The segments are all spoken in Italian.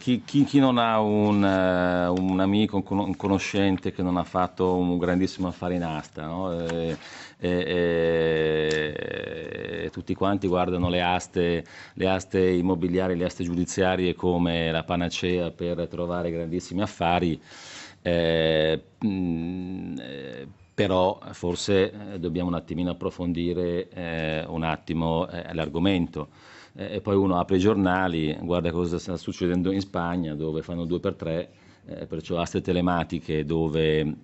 chi, chi, chi, non ha un, eh, un, amico, un conoscente che non ha fatto un grandissimo affare in asta, no? e, eh, e, eh, e, tutti quanti guardano le aste, le aste immobiliari, le aste giudiziarie come la panacea per trovare grandissimi affari. Eh, mh, però forse dobbiamo un attimino approfondire eh, un attimo eh, l'argomento eh, e poi uno apre i giornali, guarda cosa sta succedendo in Spagna dove fanno due per tre, eh, perciò aste telematiche dove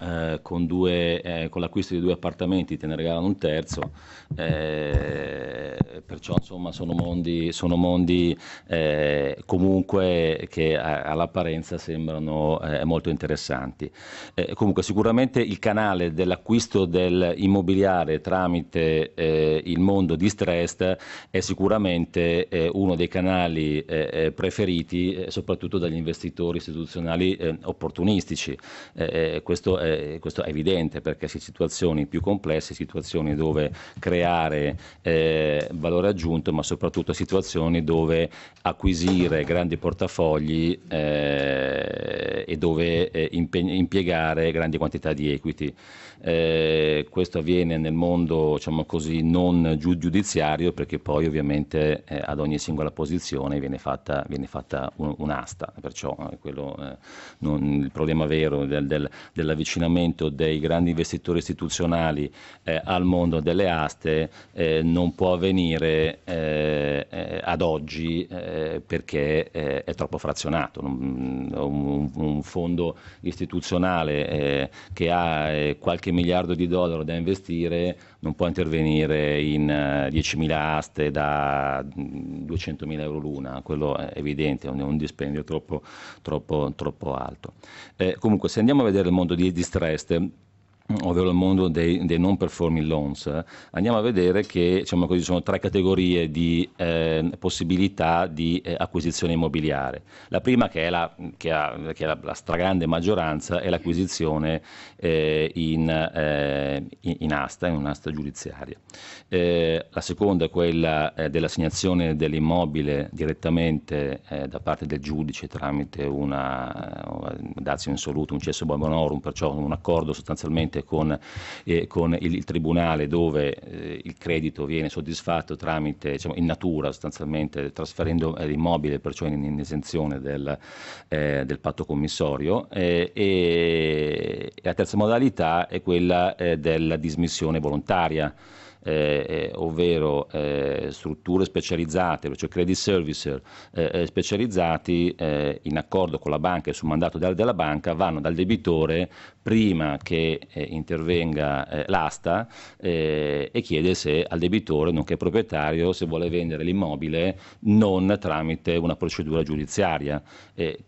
eh, con, eh, con l'acquisto di due appartamenti te ne regalano un terzo, eh, perciò insomma sono mondi, sono mondi eh, comunque che a, all'apparenza sembrano eh, molto interessanti. Eh, comunque sicuramente il canale dell'acquisto dell'immobiliare tramite il mondo di distressed è sicuramente uno dei canali preferiti soprattutto dagli investitori istituzionali opportunistici. questo questo è, questo è, evidente perché si situazioni più complesse, situazioni dove creare eh, valore aggiunto, ma soprattutto situazioni dove acquisire grandi portafogli eh, e dove eh, impiegare grandi quantità di equity. Eh, questo avviene nel mondo diciamo così, non giudiziario perché poi ovviamente eh, ad ogni singola posizione viene fatta, viene fatta un, un'asta, perciò eh, quello, eh, non, il problema vero del, del, della l'avvicinamento dei grandi investitori istituzionali eh, al mondo delle aste eh, non può avvenire eh, eh ad oggi eh, perché eh, è troppo frazionato. Un, mm, un, un fondo istituzionale che ha qualche miliardo di dollari da investire non può intervenire in 10.000 eh, aste da 200.000 mm, euro l'una, quello è evidente, è un dispendio troppo, troppo, troppo alto. Eh, comunque se andiamo a vedere il mondo di distressed, ovvero il mondo dei, dei, non performing loans, andiamo a vedere che diciamo così, sono tre categorie di eh, possibilità di eh, acquisizione immobiliare. La prima che è la, che ha, che la, la stragrande maggioranza è l'acquisizione eh, in, eh, in, asta, in un'asta giudiziaria. Eh, la seconda è quella eh, dell'assegnazione dell'immobile direttamente da parte del giudice tramite una, una dazio insoluto, un cesso bonorum, perciò un accordo sostanzialmente direttamente con, eh, con il, il, Tribunale dove eh, il credito viene soddisfatto tramite, diciamo, in natura sostanzialmente, trasferendo eh, l'immobile, perciò in, in esenzione del, eh, del, patto commissorio. Eh, e la terza modalità è quella della dismissione volontaria. Eh, eh, ovvero eh, strutture specializzate, cioè credit servicer specializzati in accordo con la banca e su mandato della banca vanno dal debitore prima che eh, intervenga eh, l'asta eh, e chiede se al debitore, nonché proprietario, se vuole vendere l'immobile non tramite una procedura giudiziaria.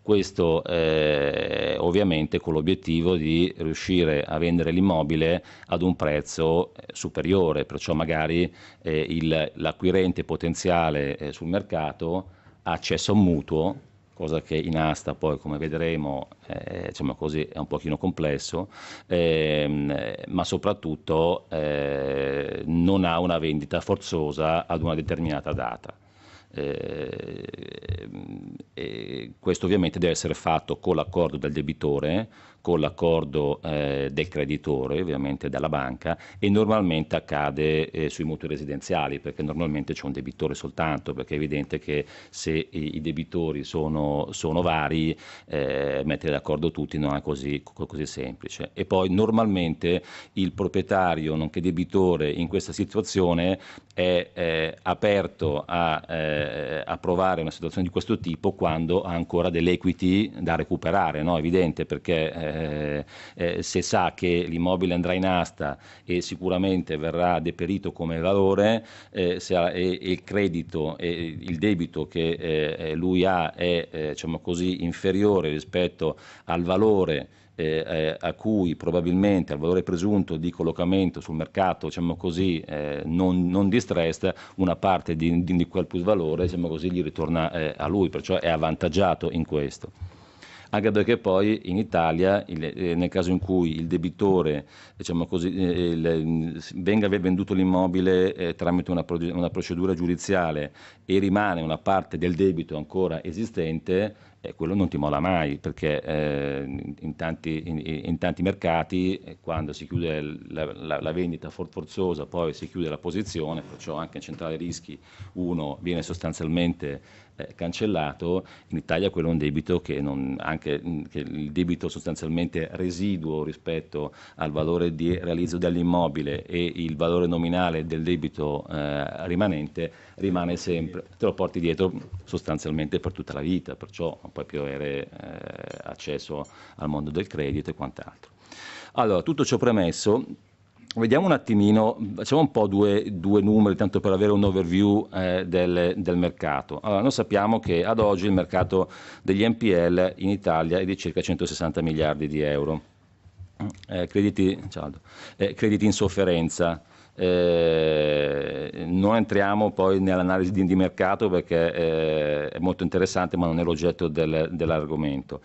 questo eh, ovviamente con l'obiettivo di riuscire a vendere l'immobile ad un prezzo eh, superiore, perciò magari eh, il, l'acquirente potenziale sul mercato ha accesso a un mutuo cosa che in asta poi come vedremo eh, diciamo così, è un pochino complesso, ehm, ma soprattutto eh, non ha una vendita forzosa ad una determinata data. Eh, questo ovviamente deve essere fatto con l'accordo del debitore con l'accordo eh, del creditore, ovviamente dalla banca, e normalmente accade eh, sui mutui residenziali, perché normalmente c'è un debitore soltanto, perché è evidente che se i, i debitori sono, sono vari, eh, mettere d'accordo tutti non è così, così, semplice. E poi normalmente il proprietario, nonché debitore, in questa situazione è aperto a eh, approvare una situazione di questo tipo quando ha ancora dell'equity da recuperare, no? evidente, perché eh, eh, eh, se sa che l'immobile andrà in asta e sicuramente verrà deperito come valore eh, se ha, e, il credito e il debito che eh, eh, lui ha è diciamo così, inferiore rispetto al valore eh, a cui probabilmente al valore presunto di collocamento sul mercato diciamo così, eh, non, non distressed, una parte di, di quel plusvalore diciamo così, gli ritorna eh, a lui, perciò è avvantaggiato in questo anche perché poi in Italia, eh, nel caso in cui il debitore diciamo così, eh, il, eh, venga a aver venduto l'immobile eh, tramite una, una, procedura giudiziale e rimane una parte del debito ancora esistente, eh, quello non ti mola mai, perché eh, in, tanti, in, in, tanti, mercati quando si chiude la, la, la vendita for, forzosa poi si chiude la posizione, perciò anche in centrale rischi uno viene sostanzialmente eh, cancellato, in Italia quello è un debito che, non, anche, mm, che il debito sostanzialmente residuo rispetto al valore di realizzo dell'immobile e il valore nominale del debito eh, rimanente rimane sempre, te lo porti dietro sostanzialmente per tutta la vita, perciò non puoi più avere eh, accesso al mondo del credito e quant'altro. Allora, tutto ciò premesso, vediamo un attimino, facciamo un po' due, due numeri, tanto per avere un overview eh, del, del, mercato. Allora, noi sappiamo che ad oggi il mercato degli NPL in Italia è di circa 160 miliardi di euro. Eh, crediti, eh, crediti in sofferenza, eh, non entriamo poi nell'analisi di, di mercato perché eh, è molto interessante ma non è l'oggetto del, dell'argomento.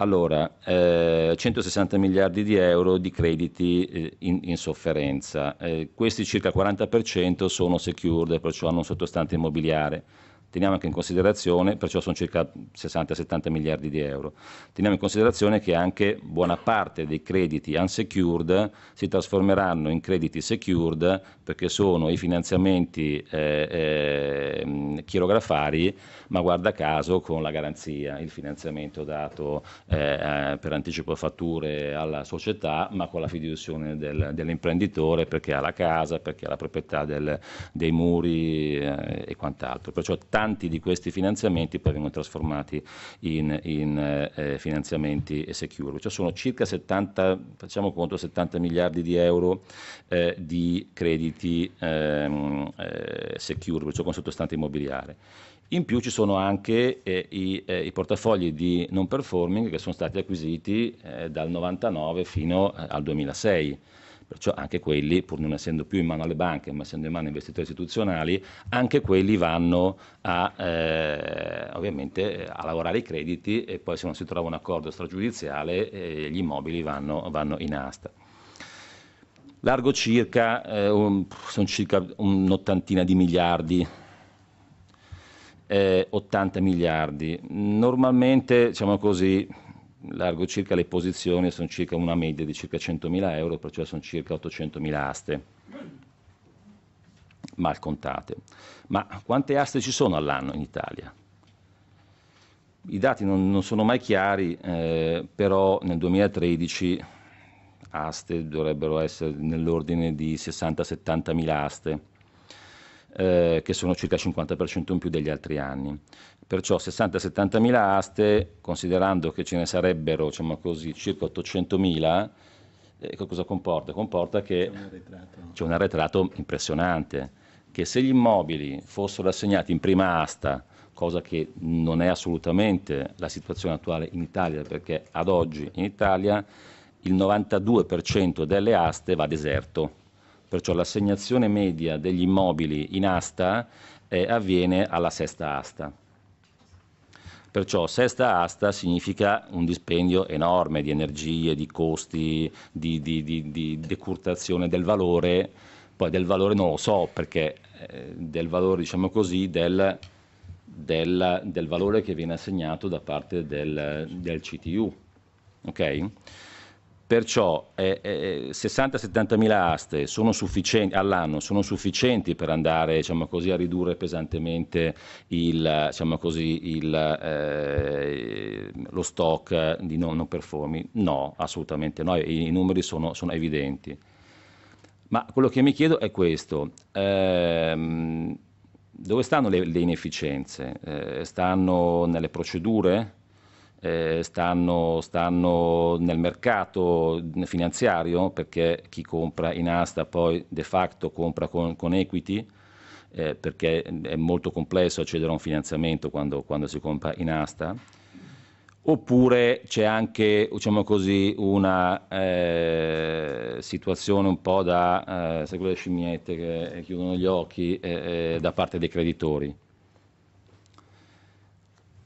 Allora, eh, 160 miliardi di euro di crediti eh, in, in, sofferenza, eh, questi circa 40% sono secured, perciò hanno un sottostante immobiliare Teniamo anche in considerazione, perciò sono circa 60-70 miliardi di euro, teniamo in considerazione che anche buona parte dei crediti unsecured si trasformeranno in crediti secured perché sono i finanziamenti eh, eh, chirografari, ma guarda caso con la garanzia, il finanziamento dato eh, per anticipo fatture alla società, ma con la fiduzione del, dell'imprenditore perché ha la casa, perché ha la proprietà del, dei muri eh, e quant'altro. Perciò tanti di questi finanziamenti poi vengono trasformati in, in eh, finanziamenti secure, cioè sono circa 70, facciamo conto, 70 miliardi di euro eh, di crediti ehm, eh, secure, cioè con sottostante immobiliare. In più ci sono anche eh, i, eh, i, portafogli di non performing che sono stati acquisiti eh, dal 99 fino eh, al 2006 Perciò anche quelli, pur non essendo più in mano alle banche, ma essendo in mano a investitori istituzionali, anche quelli vanno a, eh, ovviamente a lavorare i crediti e poi se non si trova un accordo stragiudiziale eh, gli immobili vanno, vanno in asta largo circa, eh, un, sono circa un'ottantina di miliardi, 80 eh, miliardi. Normalmente, diciamo così, largo circa le posizioni, sono circa una media di circa 100.000 euro, perciò sono circa 800.000 aste mal contate. Ma quante aste ci sono all'anno in Italia? I dati non, non sono mai chiari, eh, però nel 2013 aste dovrebbero essere nell'ordine di 60-70 mila aste eh, che sono circa il 50% in più degli altri anni. Perciò 60-70 mila aste, considerando che ce ne sarebbero diciamo così, circa 800 mila, eh, cosa comporta? Comporta che c'è un, c'è un arretrato impressionante, che se gli immobili fossero assegnati in prima asta, cosa che non è assolutamente la situazione attuale in Italia, perché ad oggi in Italia il 92% delle aste va deserto perciò l'assegnazione media degli immobili in asta eh, avviene alla sesta asta. Perciò sesta asta significa un dispendio enorme di energie, di costi, di, di, di, di decurtazione del valore, poi del valore non lo so perché eh, del valore diciamo così del, del, del, valore che viene assegnato da parte del, del CTU. Okay? Perciò eh, eh, 60-70 eh, mila aste sono all'anno sono sufficienti per andare diciamo così, a ridurre pesantemente il, diciamo così, il, eh, lo stock di non, non performi? No, assolutamente no, i, i numeri sono, sono, evidenti. Ma quello che mi chiedo è questo. Ehm, dove stanno le, le inefficienze? Eh, stanno nelle procedure? eh, stanno, stanno, nel mercato finanziario perché chi compra in asta poi de facto compra con, con equity. Eh, perché è molto complesso accedere a un finanziamento quando, quando si compra in asta, oppure c'è anche diciamo così, una eh, situazione un po' da eh, seguire le scimmiette che chiudono gli occhi eh, eh da parte dei creditori.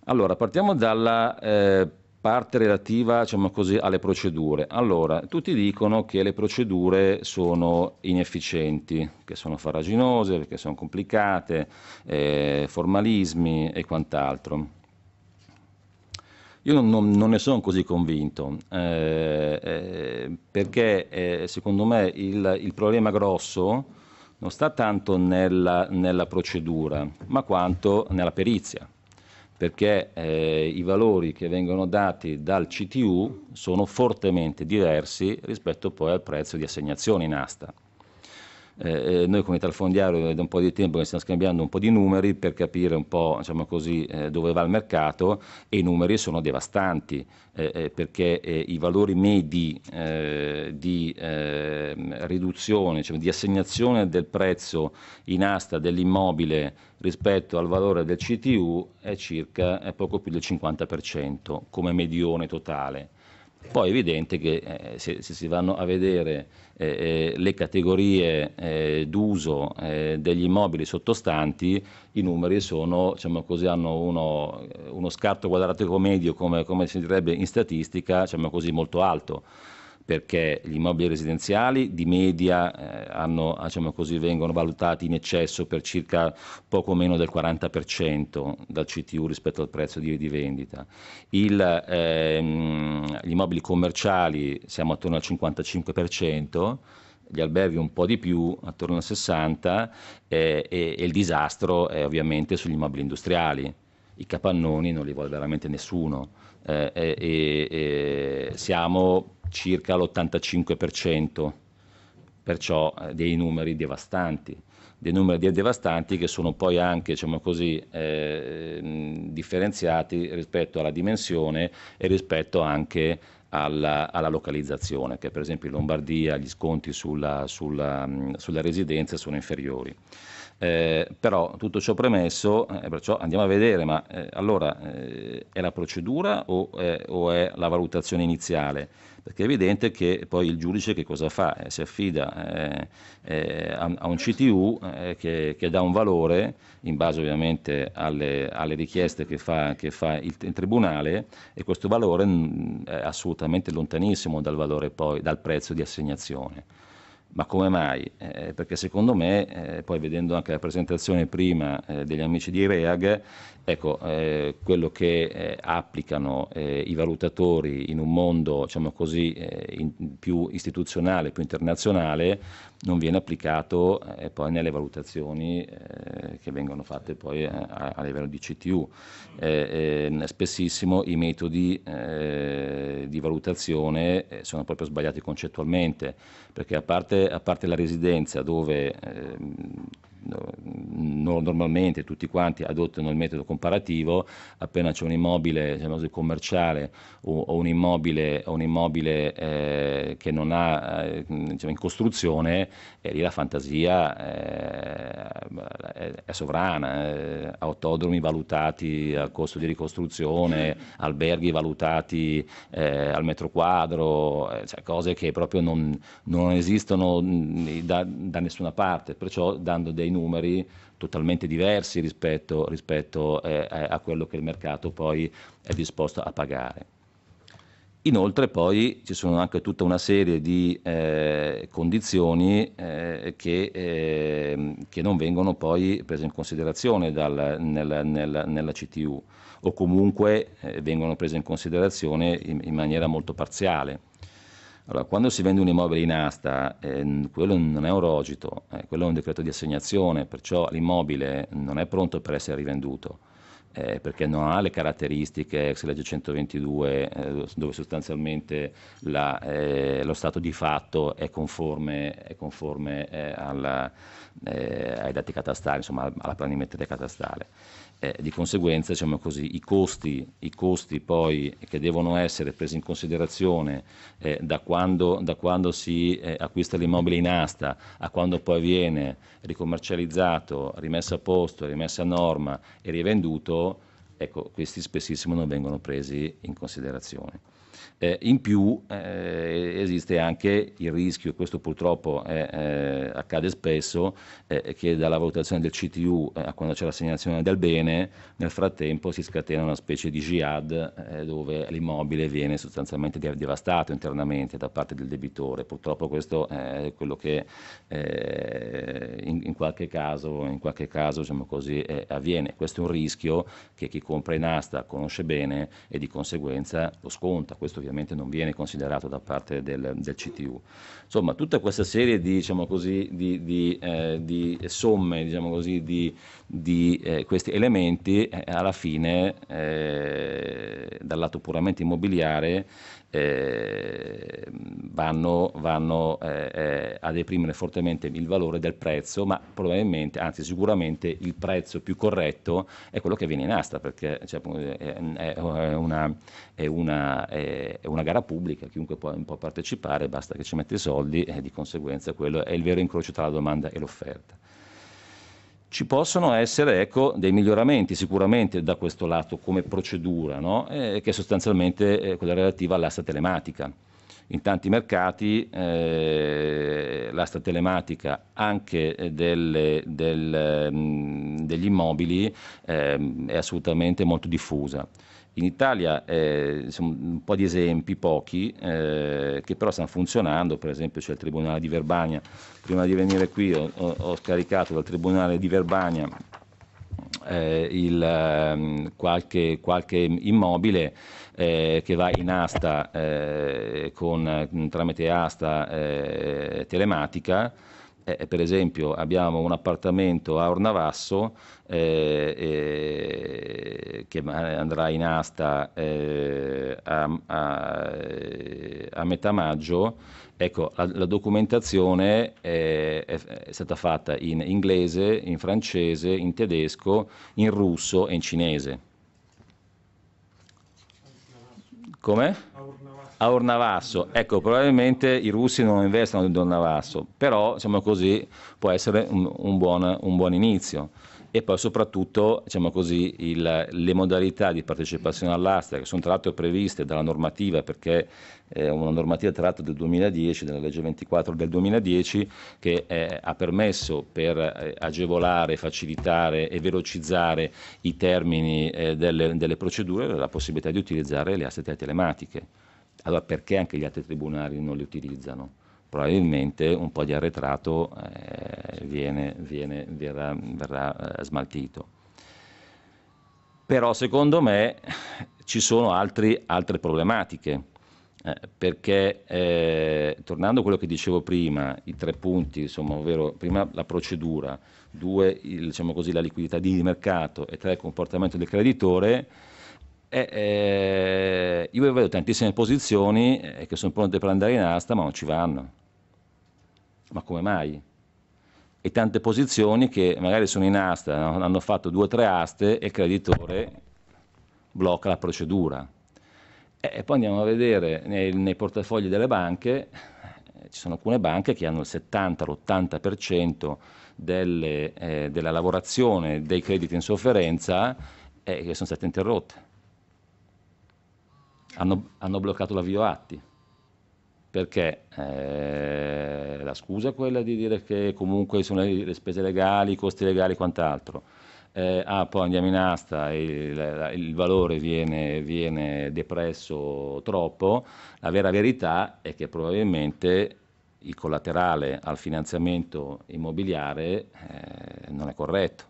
Allora, partiamo dalla eh, parte relativa diciamo così, alle procedure. Allora, tutti dicono che le procedure sono inefficienti, che sono farraginose, perché sono complicate, eh, formalismi e quant'altro. Io non, non, non, ne sono così convinto, eh, eh perché eh, secondo me il, il, problema grosso non sta tanto nella, nella procedura, ma quanto nella perizia perché eh, i valori che vengono dati dal CTU sono fortemente diversi rispetto poi al prezzo di assegnazione in asta. Eh, eh noi come Italfondiario è da un po' di tempo che stiamo scambiando un po' di numeri per capire un po' diciamo così, eh, dove va il mercato e i numeri sono devastanti eh, eh perché eh, i valori medi di Ehm, riduzione, cioè di assegnazione del prezzo in asta dell'immobile rispetto al valore del CTU è circa è poco più del 50% come medione totale. Poi è evidente che eh, se, se, si vanno a vedere eh, eh, le categorie eh, d'uso eh, degli immobili sottostanti, i numeri sono, diciamo così, hanno uno, uno, scarto quadratico medio, come, come si direbbe in statistica, diciamo così, molto alto perché gli immobili residenziali di media eh, hanno, ah, diciamo così, vengono valutati in eccesso per circa poco meno del 40% dal CTU rispetto al prezzo di, di vendita. Il, ehm, gli immobili commerciali siamo attorno al 55% gli alberghi un po' di più, attorno al 60, eh, e, e il disastro è ovviamente sugli immobili industriali, i capannoni non li vuole veramente nessuno. Eh, eh, eh, siamo circa l'85%, perciò eh, dei numeri devastanti dei numeri devastanti che sono poi anche diciamo così, eh, differenziati rispetto alla dimensione e rispetto anche alla, alla, localizzazione, che per esempio in Lombardia gli sconti sulla, sulla, sulla residenza sono inferiori. Eh, però tutto ciò premesso, eh, perciò andiamo a vedere, ma eh, allora eh, è la procedura o è, eh, o è, la valutazione iniziale? Perché è evidente che poi il giudice che cosa fa? Eh, si affida a, a, un CTU che, che, dà un valore, in base ovviamente alle, alle richieste che fa, che fa il, il, tribunale, e questo valore mm, è assolutamente lontanissimo dal valore poi, dal prezzo di assegnazione ma come mai? Eh, perché secondo me, eh, poi vedendo anche la presentazione prima eh, degli amici di Reag, ecco, eh, quello che eh, applicano eh, i valutatori in un mondo diciamo così, in, più istituzionale, più internazionale, non viene applicato poi nelle valutazioni che vengono fatte poi a, a livello di CTU. spessissimo i metodi di valutazione sono proprio sbagliati concettualmente, perché a parte a parte la residenza dove ehm, normalmente tutti quanti adottano il metodo comparativo, appena c'è un immobile così, commerciale o, o, un immobile, o un immobile eh, che non ha, eh, diciamo, in costruzione, eh, lì la fantasia eh, è, è, sovrana, eh, autodromi valutati al costo di ricostruzione, alberghi valutati eh, al metro quadro, cioè cose che proprio non, non esistono mm, da, da nessuna parte, perciò dando dei numeri totalmente diversi rispetto, rispetto eh, a quello che il mercato poi è disposto a pagare. Inoltre poi ci sono anche tutta una serie di eh, condizioni eh, che, eh, che, non vengono poi prese in considerazione dal, nel, nel, nella CTU o comunque eh, vengono prese in considerazione in, in maniera molto parziale. Allora, quando si vende un immobile in asta, eh, quello non è un rogito, eh, quello è un decreto di assegnazione, perciò l'immobile non è pronto per essere rivenduto eh, perché non ha le caratteristiche ex legge 122 eh, dove sostanzialmente la, eh, lo stato di fatto è conforme, è conforme eh, alla, eh, ai dati catastali, insomma alla planimetria catastale. Eh, di conseguenza diciamo così, i, costi, i costi poi che devono essere presi in considerazione da quando, da, quando, si acquista l'immobile in asta a quando poi viene ricommercializzato, rimesso a posto, rimesso a norma e rivenduto people Ecco, questi spessissimo non vengono presi in considerazione. Eh, in più eh, esiste anche il rischio, e questo purtroppo eh, accade spesso, eh, che dalla valutazione del CTU eh, a quando c'è l'assegnazione del bene, nel frattempo si scatena una specie di jihad eh, dove l'immobile viene sostanzialmente devastato internamente da parte del debitore. Purtroppo questo è quello che in, in, qualche caso, in qualche caso diciamo così, avviene. Questo è un rischio che chi compra in asta conosce bene e di conseguenza lo sconta. Questo ovviamente non viene considerato da parte del, del CTU. Insomma, tutta questa serie di, diciamo così, di, di, eh, di somme, diciamo così, di, eh, questi elementi eh, alla fine eh, dal lato puramente immobiliare eh, vanno, vanno eh, eh a deprimere fortemente il valore del prezzo, ma probabilmente, anzi sicuramente il prezzo più corretto è quello che viene in asta, perché cioè, è, una, è, una, è, una, gara pubblica, chiunque può, può partecipare, basta che ci mette i soldi e di conseguenza quello è il vero incrocio tra la domanda e l'offerta ci possono essere ecco, dei miglioramenti sicuramente da questo lato come procedura, no? eh, che è sostanzialmente eh, quella relativa all'asta telematica. In tanti mercati eh, l'asta telematica anche delle, del, mh, mm, degli immobili ehm, è assolutamente molto diffusa. In Italia eh, insomma, un po' di esempi, pochi, eh, che però stanno funzionando, per esempio c'è il Tribunale di Verbania, prima di venire qui ho, ho scaricato dal Tribunale di Verbania eh, il, ehm, qualche, qualche, immobile eh, che va in asta eh, con, tramite asta eh, telematica. Eh, eh, per esempio abbiamo un appartamento a Ornavasso eh, eh, che eh, andrà in asta eh, a, a, a, metà maggio. Ecco, la, la documentazione è, è, stata fatta in inglese, in francese, in tedesco, in russo e in cinese. Come? A Ornavasso a Ornavasso. Ecco, probabilmente i russi non investono ad Ornavasso, però diciamo così può essere un, un, buon, un buon, inizio. E poi soprattutto diciamo così, il, le modalità di partecipazione all'asta, che sono tra l'altro previste dalla normativa, perché è eh, una normativa tra l'altro del 2010, della legge 24 del 2010, che è, eh, ha permesso per eh, agevolare, facilitare e velocizzare i termini eh, delle, delle procedure la possibilità di utilizzare le aste telematiche allora perché anche gli altri tribunali non li utilizzano? Probabilmente un po' di arretrato eh, viene, viene, verrà, verrà eh, smaltito. Però secondo me ci sono altri, altre problematiche. Eh, perché eh, tornando a quello che dicevo prima, i tre punti, insomma, ovvero prima la procedura, due il, diciamo così, la liquidità di mercato e tre il comportamento del creditore, e, eh, io vedo tantissime posizioni eh, che sono pronte per andare in asta, ma non ci vanno. Ma come mai? E tante posizioni che magari sono in asta, no? hanno fatto due o tre aste e il creditore blocca la procedura. E, e poi andiamo a vedere nei, nei portafogli delle banche, eh, ci sono alcune banche che hanno il 70-80% delle, eh, della lavorazione dei crediti in sofferenza eh, che sono state interrotte hanno, hanno bloccato l'avvio atti, perché eh, la scusa è quella di dire che comunque sono le, le spese legali, i costi legali e quant'altro. Eh, ah, poi andiamo in asta, il, il valore viene, viene, depresso troppo, la vera verità è che probabilmente il collaterale al finanziamento immobiliare eh, non è corretto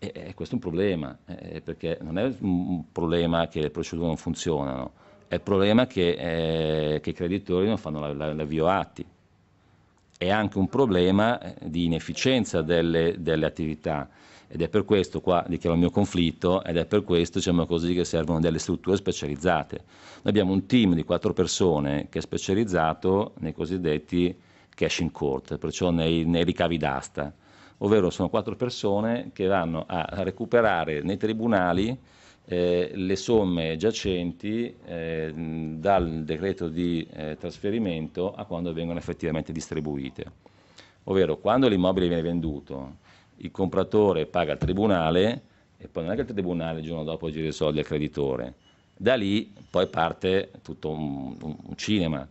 e, e questo è un problema, eh, eh perché non è un problema che le procedure non funzionano, è il problema che, eh, che i creditori non fanno la, la, l'avvio atti. È anche un problema eh, di inefficienza delle, delle attività ed è per questo qua dichiaro il mio conflitto ed è per questo diciamo così, che servono delle strutture specializzate. Noi abbiamo un team di quattro persone che è specializzato nei cosiddetti cash in court, perciò nei, nei ricavi d'asta ovvero sono quattro persone che vanno a recuperare nei tribunali eh, le somme giacenti eh, dal decreto di eh, trasferimento a quando vengono effettivamente distribuite. Ovvero quando l'immobile viene venduto, il compratore paga al tribunale e poi non è che il tribunale il giorno dopo gira i soldi al creditore. Da lì poi parte tutto un, un, un cinema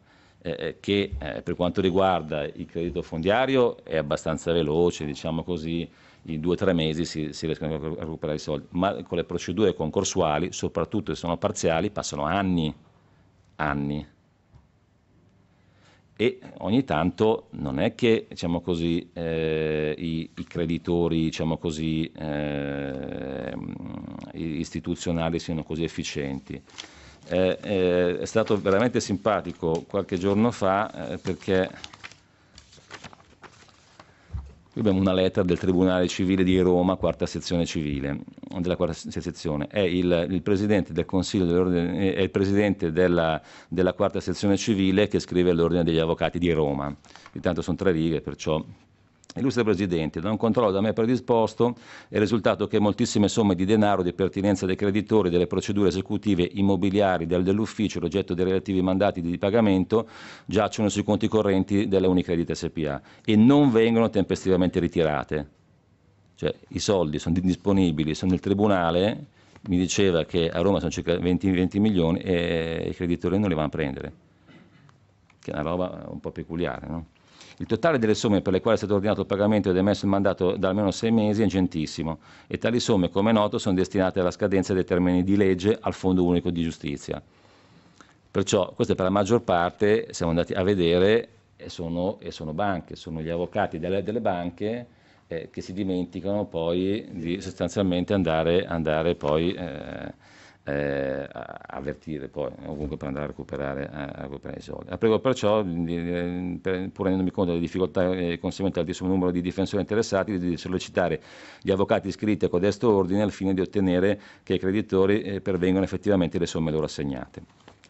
eh, eh, che eh, per quanto riguarda il credito fondiario è abbastanza veloce, diciamo così, in due o tre mesi si, si, riescono a recuperare i soldi, ma con le procedure concorsuali, soprattutto se sono parziali, passano anni, anni. E ogni tanto non è che diciamo così, eh, i, i, creditori diciamo così, eh, istituzionali siano così efficienti eh, eh, è stato veramente simpatico qualche giorno fa eh, perché qui abbiamo una lettera del Tribunale Civile di Roma, quarta sezione civile, della quarta sezione, è il, il presidente del Consiglio dell'Ordine, eh, è il presidente della, della quarta sezione civile che scrive l'Ordine degli Avvocati di Roma. Intanto sono tre righe, perciò Illustre Presidente, da un controllo da me predisposto è risultato che moltissime somme di denaro di pertinenza dei creditori delle procedure esecutive immobiliari del, dell'ufficio l'oggetto dei relativi mandati di pagamento giacciono sui conti correnti della Unicredit SPA e non vengono tempestivamente ritirate. Cioè, i soldi sono disponibili, sono il Tribunale, mi diceva che a Roma sono circa 20, 20 milioni e i creditori non li vanno a prendere, che è una roba un po' peculiare, no? Il totale delle somme per le quali è stato ordinato il pagamento ed emesso il mandato da almeno sei mesi è ingentissimo e tali somme, come è noto, sono destinate alla scadenza dei termini di legge al Fondo Unico di Giustizia. Perciò, queste per la maggior parte, siamo andati a vedere, sono, sono banche, sono gli avvocati delle, delle banche eh, che si dimenticano poi di sostanzialmente andare, andare poi... Eh, eh, avvertire poi, ovunque per andare a recuperare, a, recuperare i soldi. Apprego perciò, eh, pur rendendomi conto delle difficoltà eh, conseguenti al altissimo numero di difensori interessati, di sollecitare gli avvocati iscritti a codesto ordine al fine di ottenere che ai creditori eh, pervengano effettivamente le somme loro assegnate.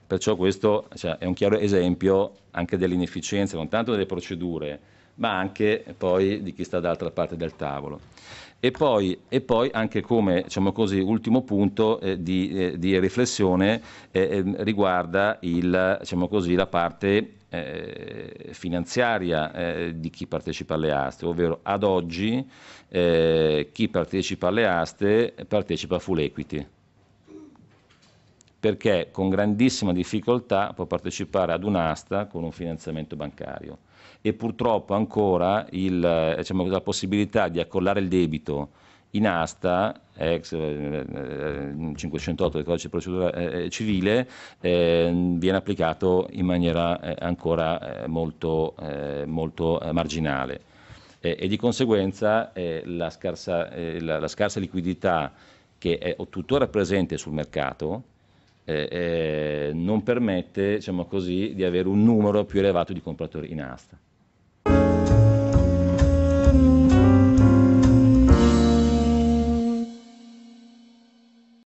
Perciò questo cioè, è un chiaro esempio anche dell'inefficienza, non tanto delle procedure, ma anche poi di chi sta dall'altra parte del tavolo. E poi, e poi anche come diciamo così, ultimo punto eh, di, eh, di, riflessione eh, ehm, riguarda il, diciamo così, la parte eh, finanziaria eh, di chi partecipa alle aste, ovvero ad oggi eh, chi partecipa alle aste partecipa a full equity perché con grandissima difficoltà può partecipare ad un'asta con un finanziamento bancario e purtroppo ancora il, eh, diciamo, la possibilità di accollare il debito in asta, ex 508 eh, eh, del codice di procedura eh, civile, eh, viene applicato in maniera ancora molto, molto marginale e di conseguenza la scarsa, la, la scarsa liquidità che è tuttora presente sul mercato, eh, non permette diciamo così, di avere un numero più elevato di compratori in asta.